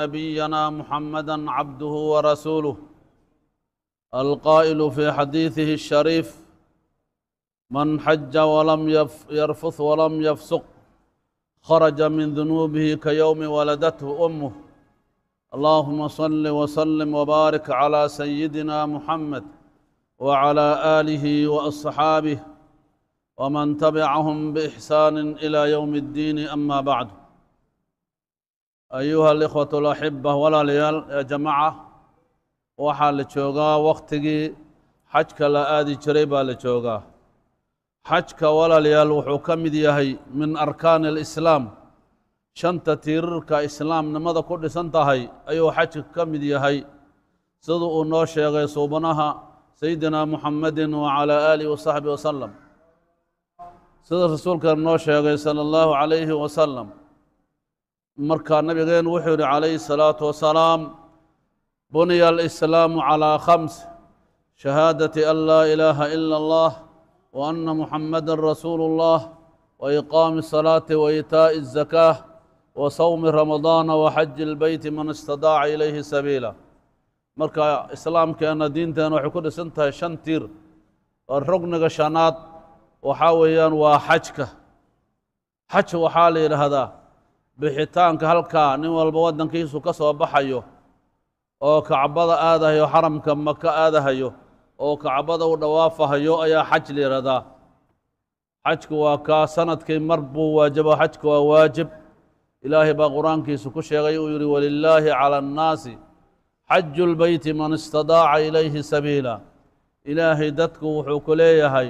نبينا محمدا عبده ورسوله القائل في حديثه الشريف من حج ولم يرفث ولم يفسق خرج من ذنوبه كيوم ولدته امه اللهم صل وسلم وبارك على سيدنا محمد وعلى اله واصحابه ومن تبعهم باحسان الى يوم الدين اما بعد ayuha alikhwatu laxiba walaalayaal ee jamaca waxaa la joogaa wakhtigii xajka la aadi jiray baa la joogaa xajka walaalayaal wuxuu ka mid yahay min arkaani alislaam shanta tiirarka islaamnimada ku dhisan tahay ayuu xajka ka mid yahay sida uu noo sheegay suubanaha sayidina muxamedin wacalaa aalihi wasaxbi wasalam sida rasuulkana noo sheegay sala allahu calayhi wasalam markaa nabigeenu wuxuu yidhi calayhi الsalaatu wasalaam bunya alislaamu calىa khams shahaadati an laa ilaaha ila اllah wa ana muxamada rasuulu اllah wa iqaami الsalaati wa itaa'i الzakaah wa sawmi ramadaana wa xaji اlbeyti man istadaaca ilayhi sabiila marka islaamkeenna diinteena waxay ku dhisan tahay shan tiir oo rugniga shanaad waxaa weeyaan waa xajka xaj waxaa la yidhaahdaa bixitaanka halkaa nin walba waddankiisu ka soo baxayo oo kacbada aadahayo xaramka maka aadahayo oo kacbada u dhawaafahayo ayaa xaj la yidhahdaa xajku waa kaa sanadkii mar buu waajaba xajku waa waajib ilaahay baa qur-aankiisu ku sheegay uu yidhi walilaahi cala annaasi xaju lbeyti man istadaaca ilayhi sabiila ilaahay dadku wuxuu ku leeyahay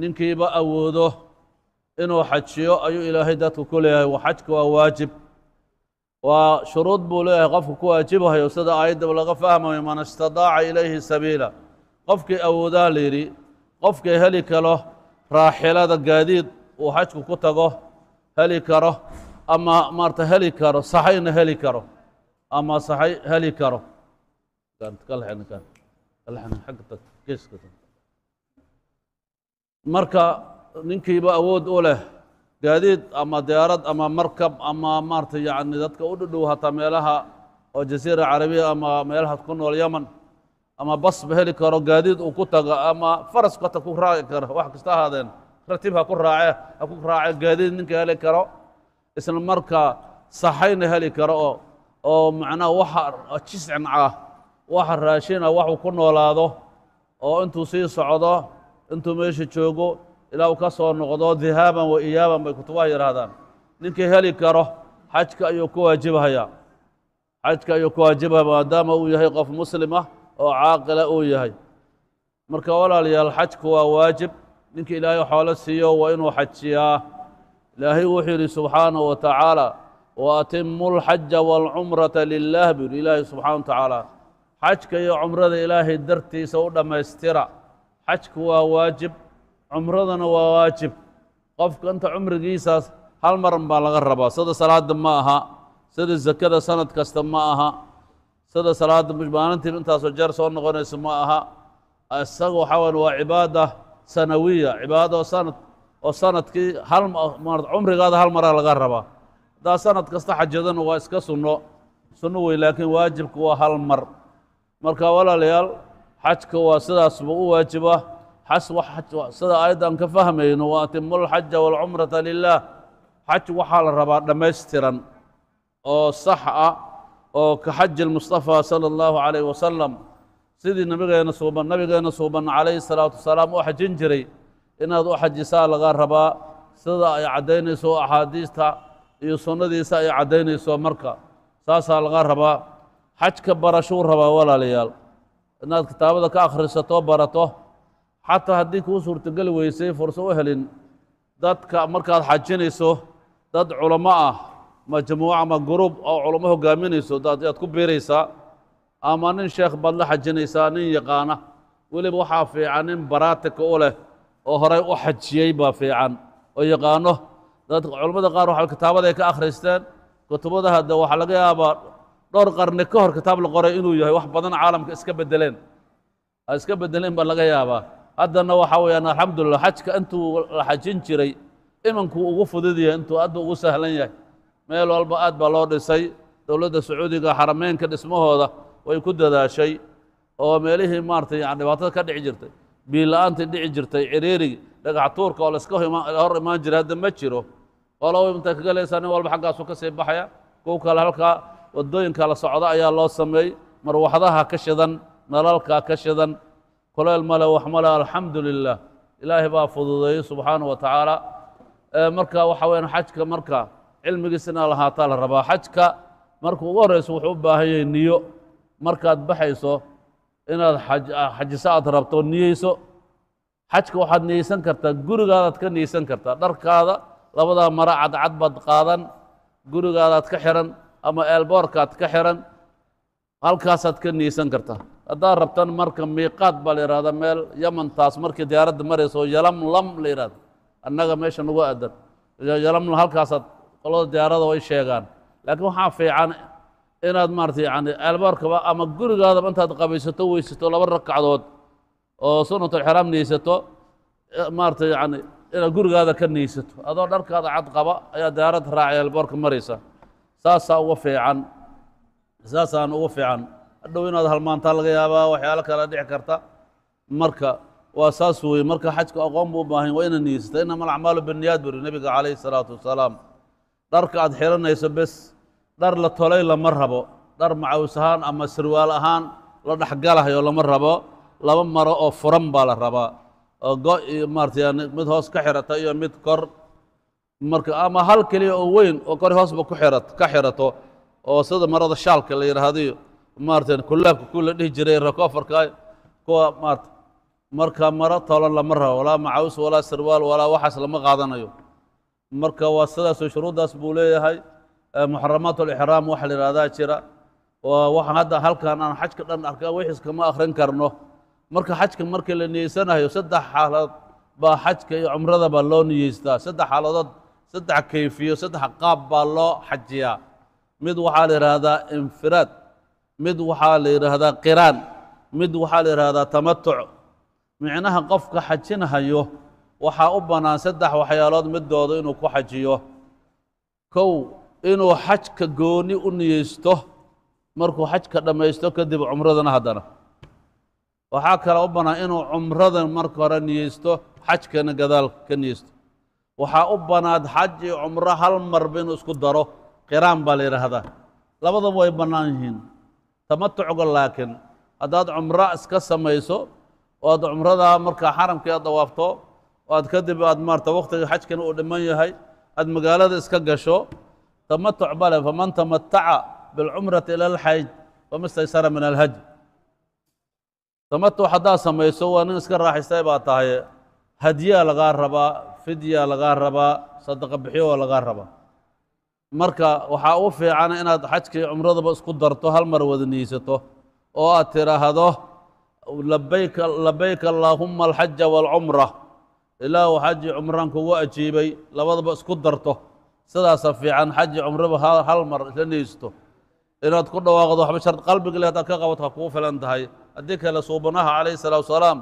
ninkiiba awoodo inuu xajiyo ayuu ilaahay dadku ku leeyahay xajku waa waajib waa shuruud buu leeyahay qofku ku waajibahayo sida aayaddaba laga fahmayo man istadaaca ilayhi sabiila qofkii awoodaa la yidhi qofkii heli kalo raaxilada gaadiid uu xajku ku tago heli karo ama maarta heli karo saxayna heli karo ama saxay heli karo marka ninkiiba awood u leh gaadiid ama diyaarad ama markab ama maarata yani dadka u dhudhow hataa meelaha oo jasiira carabiya ama meelaha ku nool yaman ama basba heli karo gaadiid uu ku tago ama farask hata ku raaci karo wax kasta ahaadeen ratib ha ku raace ha ku raace gaadiid ninka heli karo isla markaa saxayna heli karo oo oo macnaha waxa jiscin ah wax raashina ah, waxuu ku noolaado oo intuu sii socdo intuu meesha joogo ilaa uu ka soo noqdo dihaaban wa iyaaban bay kutubaha yidhaahdaan ninkii heli karo xajka ayuu ku waajibhayaa xajka ayuu ku waajibhaya maadaama uu yahay qof muslim ah oo caaqila uu yahay marka walaalayaal xajku waa waajib ninki ilaahay xoolo siiyo waa inuu xajiyaa ilaahay wuxuu yidhi subxaanahu wa tacaala wa atimu lxaja waalcumrata lilah buu yidhi ilaahay subxana wa tacaala xajka iyo cumrada ilaahay dartiisa u dhammaystira xajku waa waajib cumradana waa waajib qofka inta cumrigiisaas hal maran baa laga rabaa sida salaada ma aha sida zakada sanad kasta ma aha sida salaada maalintiin intaasoo jeer soo noqonayso ma aha isaga waxaa wayan waa cibaada sanawiya cibaada oo sanad oo sanadkii hal cumrigaada hal mara laga rabaa haddaa sanad kasta xajadana waa iska sunno sunno wey laakiin waajibku waa hal mar marka walaalayaal xajka waa sidaasba u waajiba xas sida aayaddan ka fahmayno wa atimu lxaja waalcumrata lilah xaj waxaa la rabaa dhammaystiran oo sax ah oo ka xaji اlmustafa salى اllahu عalayh wasalam sidii nabigeenna suuban nabigeena suuban calayhi salaatu wasalaam u xajin jiray inaad u xajisaa laga rabaa sida ay caddaynayso axaadiista iyo sunnadiisa ay caddaynayso marka saasaa laga rabaa xajka barashuu rabaa walaalayaal inaad kitaabada ka akhrisato barato xataa haddii kuu suurtogeli weysay furso u helin dadka markaad xajinayso dad culamo ah ma jamuuc ama gruub oo culamo hogaaminayso daad ku biiraysaa ama nin sheekh baad la xajinaysaa nin yaqaana weliba waxaa fiican nin baratika u leh oo horay u xajiyey baa fiican oo yaqaano dad culammada qaar waxa kitaabaday ka akhristeen kutubada hadde waxaa laga yaabaa dhowr qarni ka hor kitaab la qoray inuu yahay wax badan caalamka iska beddeleen ha iska beddeleen baa laga yaabaa haddana waxa weyaan alxamdulilah xajka intuu la xajin jiray imankuu ugu fudud yahay intuu hadda ugu sahlan yahay meel walba aad baa loo dhisay dowladda sacuudiga xarameynka dhismahooda way ku dadaashay oo meelihii maaratay yan dhibaatada ka dhici jirtay biila-aantii dhici jirtay ciriirigi dhagax tuurka oo laiska hor imaan jiray hadda ma jiro walow imta kagelaysa nin walba xaggaasu ka sii baxaya kuw kale halkaa waddooyinka la socda ayaa loo sameey marwaxdaha ka shidan nalalka ka shidan kolael male wax male alxamdu lilah ilaahay baa fududeeyey subxaanahu wa tacaala marka waxa weyaan xajka marka cilmigiisa inaa lahaataa la rabaa xajka marka ugu horreyso wuxuu u baahan yahay niyo markaad baxayso inaad ah, xajiso aad rabto niyeyso xajka waxaad niyeysan kartaa gurigaadaad ka niyeysan kartaa dharkaada labadaa mara cadcad baad qaadan gurigaadaad ka xiran ama eelboorkaad ka xiran halkaasaad ka niyeysan kartaa haddaad rabtan marka miiqaad baa la yihahdaa meel yamantaas markii diyaaradda maraysa marayso yalamlam la yihahda annaga meesha nagu aadan yalamlam halkaasaad qolada diyaarada way sheegaan laakiin waxaa fiican inaad maarata yani albaarkaba ama gurigaadaba intaad qabaysato weysato laba rakacdood oo sunatulxiraam niyeysato maarata yani inaad gurigaada ka niyeysato adoo dharkaada cad qaba ayaa diyaaradda raacay albaarka maraysa saasaa ugu fiican saasaan ugu fiican dhow inaad halmaantaa laga yaabaa waxyaalo kale dhici karta marka waa saas weeye marka xajka aqoon buu u baahan waa ina niyeysata inama alacmaalu binniyaad buri nebiga calayhi salaatu wasalaam dharka aad xiranayso bes dhar la tolay lama rabo dhar macawis ahaan ama sirwaal ahaan la dhexgalahayo lama rabo laba maro oo furan baa la rabaa oo go iyo maarata mid hoos ka xirata iyo mid kor marka ama hal keliya oo weyn oo kor hoosba ku xirata ka xirato oo sida marada shaalka la yidhaahdiyo maarata kulaabka ku la dhihi jiray rakoofarka kuwa maarata marka maro toolan lama rabo walaa macaws walaa sarwaal walaa waxaas lama qaadanayo marka waa sidaasoo shuruuddaas buu leeyahay muxaramaat waxa la yihahdaa jira waxaan hadda halkan aan xajka dhan arkaan wixiis kama akhrin karno marka xajka marka la niyeysanayo saddex xaaladood baa xajka iyo cumradaba loo niyeystaa saddex xaaladood saddex kayfiyo saddex qaab baa loo xajiyaa mid waxaa la yidhaahdaa infiraad mid waxaa la yidhaahdaa qiraan mid waxaa la yidhaahdaa tamatuc micnaha qofka xajinhayo waxaa u bannaan saddex waxyaalood middooda inuu ku xajiyo kow inuu xajka gooni u niyeysto markuu xajka dhammaysto kadib cumradana haddana waxaa kale u bannaan inuu cumrada marka hore niyeysto xajkana gadaal ka niyeysto waxaa u bannaad xaj iyo cumro hal marba inuu isku daro qiraan baa la yidhaahdaa labadaba way bannaan yihiin tamatucga laakiin haddaad cumro iska samayso oo aad cumradaa markaa xaramkii aad dawaafto oo aad kadib aad maarata wakhtiga xajkina uu dhiman yahay aad magaalada iska gasho tamatuc bale faman tamataca bilcumrati ila alxaj fama staysara min alhaj tamatuc haddaad samayso waa nin iska raaxaystay baa tahay hadiyaa lagaa rabaa fidyaa lagaa rabaa sadaqa bixiyo waa lagaa rabaa marka waxaa u fiican inaad xajkii cumradaba isku darto hal mar wada niisato oo aad tidhaahdo labayk labayk allaahuma alxaja waalcumra ilaahu xaji cumraan kugu ajiibay labadaba isku darto sidaasa fiican xaji cumraba hal mar isla niisto inaad ku dhawaaqdo waxba shar qalbiga leh hadaad ka qabato ha kugu filan tahay haddii kale suubanaha calayhi salaatu salaam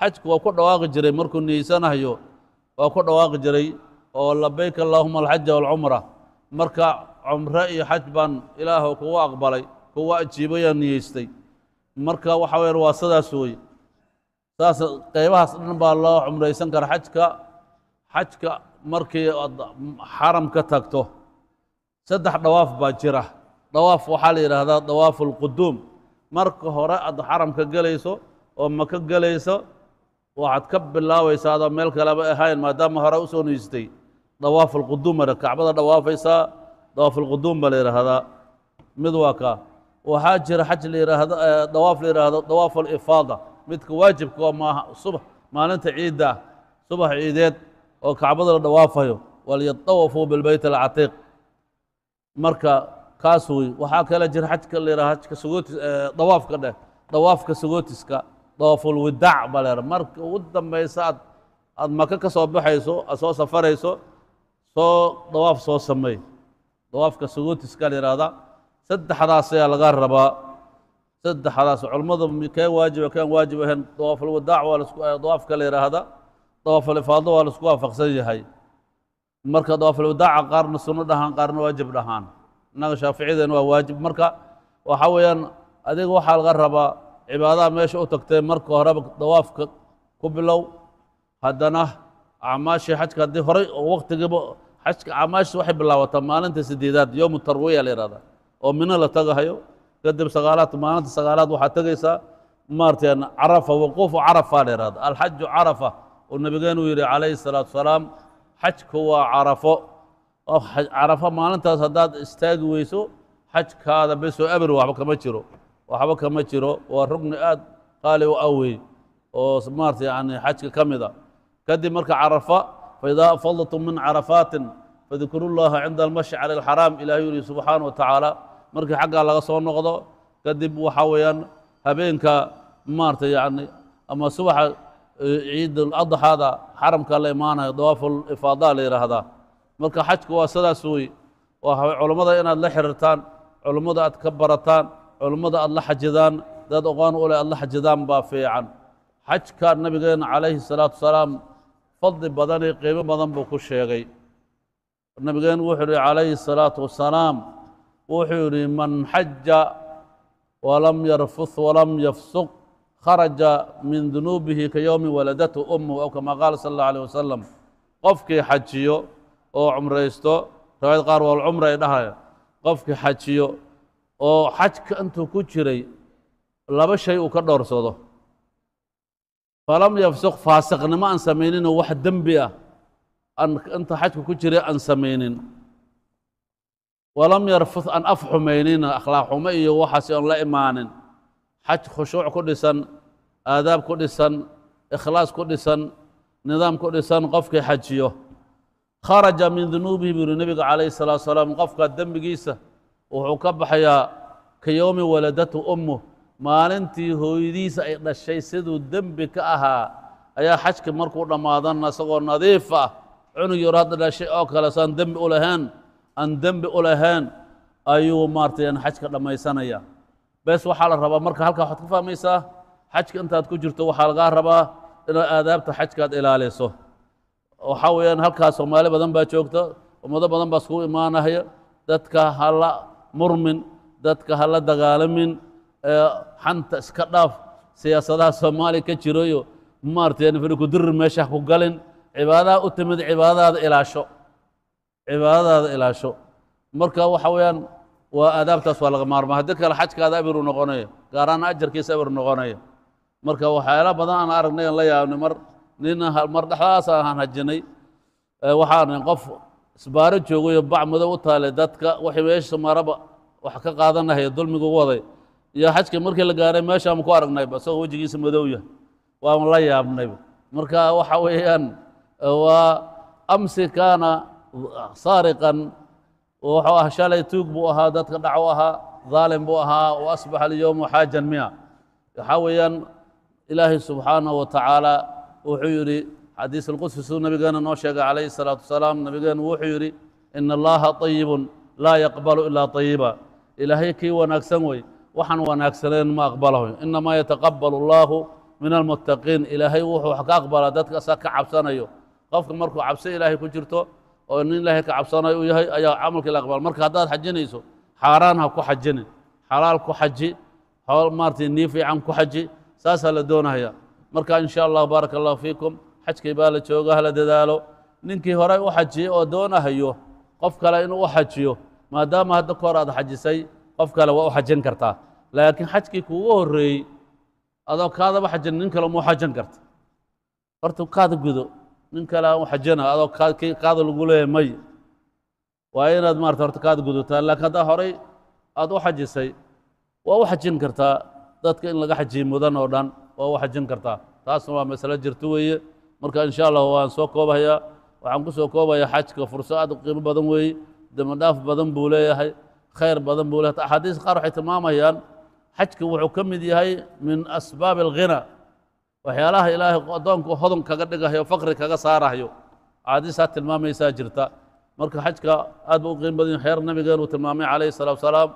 xajku waa ku dhawaaqi jiray markuu niisanayo waa ku dhawaaqi jiray oo labayk allaahuma alxaja waalcumra marka cumre iyo xaj baan ilaahu kugu aqbalay kugu ajiibayoo niyeystay marka waxa weyaan waa sidaas wey saas qaybahaas dhan baa loo cumraysan kara xajka xajka markii xaram ka tagto saddex dhawaaf baa jira dhawaaf waxaa la yidhaahdaa dawaafu alquduum marka hore aad xaramka gelayso oo maka gelayso waxaad ka bilaabaysaa adoo meel kaleba ahayn maadaama hore usoo soo dawaaf alquduum kacbada dhawaafaysaa dawaaf alquduum baa la yidhaahdaa mid waa ka waxaa jira xaj la yidhaahda eh, dawaaf la yidhaahdo dawaaf alifaada midka waajibka maaha subax maalinta ciidda subax ciideed oo kacbada la dhawaafayo walyatawafuu bilbeyt alcatiiq marka kaas wey waxaa kale jira xajka la yidhaha ajka sagootis eh, dawaafka dheh dawaafka sagootiska dawaafulwidaac baa la yidhaha marka ugu dambaysa aad aad maka ka soo baxayso aad soo safarayso soo dawaaf soo sameey dawaafka suguutiska la yihahdaa saddexdaas ayaa laga rabaa saddexdaas culammada kee waajiba keen waajib ahayn dawaafulwadaac waa lasku eh, dawaafka la yidhaahda dawaafalifaado waa laisku waafaqsan yahay marka dawaafulwadaaca qaarna sunno dhahaan qaarna waajib dhahaan innaga shaaficiyadeen waa waajib marka waxa weeyaan adiga waxaa laga rabaa cibaadaha meesha u tagtay marka horeba dawaafka ku bilow haddana acmaashii xajka haddii horay waktigiiba xajka acmaasha waxay bilaabataa maalinta sideedaad yowmu tarwiya la yihahdaa oo mino la tagahayo kadib sagaalaad maalinta sagaalaad waxaa tegaysaa maarteen carafa waquufu carafa la yihahda alxaju carafa oo nabigeenu uu yidhi calayhi salaatu salaam xajku waa carafo carafo maalintaas haddaad istaagi weyso xajkaada besoo abri waxba kama jiro waxba kama jiro waa rugni aad qaali u awey ah oo maarata yani xajka ka mid a ah. kadib marka carafa faida afadatum min carafaatin fadkuru llaha cinda almashcari alxaraam ilaah yuri subxaana wa tacaala markii xaggaa laga soo noqdo kadib waxa weeyaan habeenka maarata yani ama subaxa ciid adxaada xaramka la imaanayo dawaaful ifaada la yidhaahdaa marka xajku waa sidaas wey culummada inaad la xiriirtaan culummada aad ka barataan culummada aad la xajidaan dad oqoon u leh aad la xajidaan baa fiican xajka nabigeena calayhi salaatu wasalaam fadli badan iyo qiimo badan buu ku sheegay nabigeenu wuxuu yihi calayhi الsalaatu wasalaam wuxuu yihi man xaja walam yarfuth walam yafsuq kharaja min dunuubihi ka yowmi waladatu umuhu aw kama qaala sala اllah alيه wasalam qofkii xajiyo oo cumraysto riwaayad qaar waalcumra ay dhahaya qofkii xajiyo oo xajka intuu ku jiray laba shay uu ka dhowrsado falam yafsuq faasiqnimo aan samayninoo wax dembi ah aan inta xajku ku jira aan samaynin walam yarfud aan af xumaynin akhlaaq xumo iyo waxaasi oon la imaanin xaj khushuuc ku dhisan aadaab ku dhisan ikhlaas ku dhisan nidaam ku dhisan qofkii xajiyo kharaja min dunuubihi buu yuri nebiga calayhi salatu salaam qofka dembigiisa wuxuu ka baxayaa ka yowmi waladatu ummuh maalintii hooyadiisa ay dhashay siduu dembi ka ahaa ayaa xajka markuu dhammaadana isagoo nadiif ah cunug yaro hadda dhashay oo kale saan dembi u lahayn aan dembi u lahayn ayuu maaratayan xajka dhammaysanaya bes waxaa la rabaa marka halkaa waxaad ku fahmaysaa xajka intaad ku jirto waxaa lagaa rabaa inaad aadaabta xajkaad ilaaliso waxaa weeyaan halkaa soomaali badan baa joogta ummado badan baa iskugu imaanaya dadka hala murmin dadka hala dagaalamin xanta iska dhaaf siyaasadaha soomaaliya ka jirayo maaratakudurir meesha ku galin cibaadaha u timid cibaadadaada ilaasho cibaadadaada ilaasho marka waxa weeyaan waa aadaabtaas waa laga maarmaa haddii kale xajkaada abiru noqonayo gaaraana ajarkiisa abir noqonayo marka waxyaala badan aan aragnay aan la yaabnay mar nin mar dhexdaas aan hajinay waxaan qof isbaaro joogayo bac madow u taale dadka wixii meesha maraba wax ka qaadanahaya dulmigu waday iyo xajka markii la gaaray meeshaan ku aragnayba isagoo wejigiisa madow yahay waan la yaabnayba marka waxa weeyaan waa amsi kaana saariqan wuxuu ah shalay tuug buu ahaa dadka dhaco ahaa dhaalim buu ahaa wa asbaxa alyowmu xaajan miya waxaa weeyaan ilaahay subxaanahu wa tacaala wuxuu yidhi xadiis alqudsi siduu nabigeena noo sheegay calayhi salaatu wasalaam nabigeenu wuxuu yidhi ina allaha ayibun laa yaqbalu ilaa ayiba ilaahay kii wanaagsan wey waxaan wanaagsaneen ma aqbalaho inamaa yataqabalu اllaahu min almuttaqiin ilaahay wuxuu wax ka aqbalaa dadka saa ka cabsanayo qofka markuu cabso ilaahay ku jirto oo nin ilaahay ka cabsanayo uu yahay ayaa camalkii la aqbala marka haddaad xajinayso xaaraan ha ku xajinin xalaal ku xaji xool maaratay nii fiican ku xaji saasaa la doonahaya marka insha sha allah baaraka allahu fiikum xajkii baa la jooga hala dadaalo ninkii hore u xajiyey oo doonahayo qof kale inuu u xajiyo maadaama hadda ka hor aad xajisay qof kale waa u xajan kartaa laakiin xajkii kuugu horreeyey adoo kaadaba xajan nin kale muu xajan karta horta kaada gudo nin kale u xajana adoo kaada lagu leeyahay may waa inaad maarata horta kaada gudutaa laakiin haddaa horay aad u xajisay waa u xajin kartaa dadka in laga xajiyey mudan oo dhan waa u xajin kartaa taasna waa masalo jirto weeye marka insha allah waan soo koobayaa waxaan ku soo koobayaa xajka fursad aad u qiimo badan weeye dembidhaaf badan buu leeyahay khayr badan buu leta axaadiis qaar waxay tilmaamayaan xajka wuxuu ka mid yahay min asbaab alghina waxyaalaha ilaahay addoonku hodan kaga dhigayo faqri kaga saarayo axaadiisaa tilmaamaysaa jirta marka xajka aad ba u qiin badan xeer nabigeenuu tilmaamay calayhi salatu salaam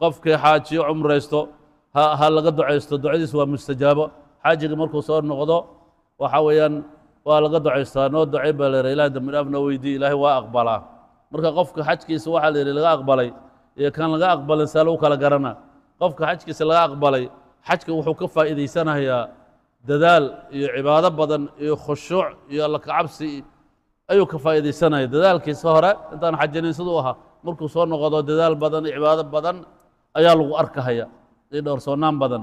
qofkii xaajiyo cumraysto ha laga ducaysto ducadiis waa mustajaabo xaajiga markuu soo noqdo waxa weeyaan waa laga ducaystaa noo ducay baa la yihi ilahi dambidhaafna weydii ilaahay waa aqbalaa marka qofka xajkiisa waxaa la yidhi laga aqbalay iyo kan laga aqbalin saa lagu kala garana qofka xajkiisa laga aqbalay xajka wuxuu ka faa'iidaysanayaa dadaal iyo cibaado badan iyo khushuuc iyo alla kacabsi ayuu ka faa'iidaysanaya dadaalkiisa hore intaan xajinin siduu ahaa markuu soo noqdo dadaal badan cibaado badan ayaa lagu arkahaya iyo dhowrsoonaan badan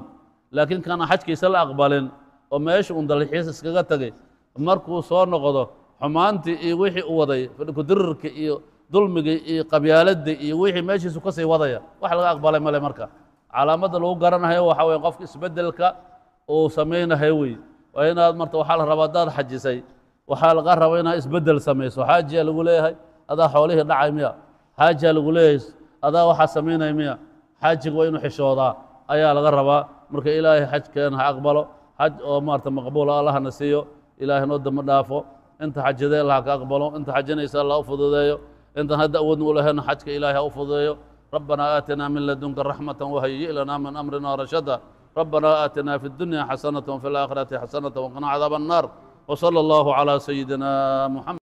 laakiin kana xajkiisa la aqbalin oo meesha un dalxiis iskaga tegay markuu soo noqdo xumaantii iyo wixii u waday kudirirka iyo dulmigii iyo qabyaaladda iyo wixii meeshiisu ka sii wadaya wax laga aqbalay male marka calaamadda lagu garanayo waxaa weye qofka isbeddelka uu samaynahay wey waa inaad marta waxaa la rabaa haddaad xajisay waxaa laga rabaa inaad isbeddel samayso xaajiyaa lagu leeyahay adaa xoolihii dhacay miya xaajaa lagu leeyahay adaa waxaa samaynaya miya xaajiga waa inuu xishoodaa ayaa laga rabaa marka ilaahay xajkeen ha aqbalo xaj oo maarata maqbuula allahna siiyo ilaahay noo dambi dhaafo inta xajidee allah ka aqbalo inta xajinaysa allah u fududeeyo انت هذا اودن ولا هنا حجك الهي اوفضيه ربنا اتنا من لدنك رحمه وهيئ لنا من امرنا رشدا ربنا اتنا في الدنيا حسنه وفي الاخره حسنه وقنا عذاب النار وصلى الله على سيدنا محمد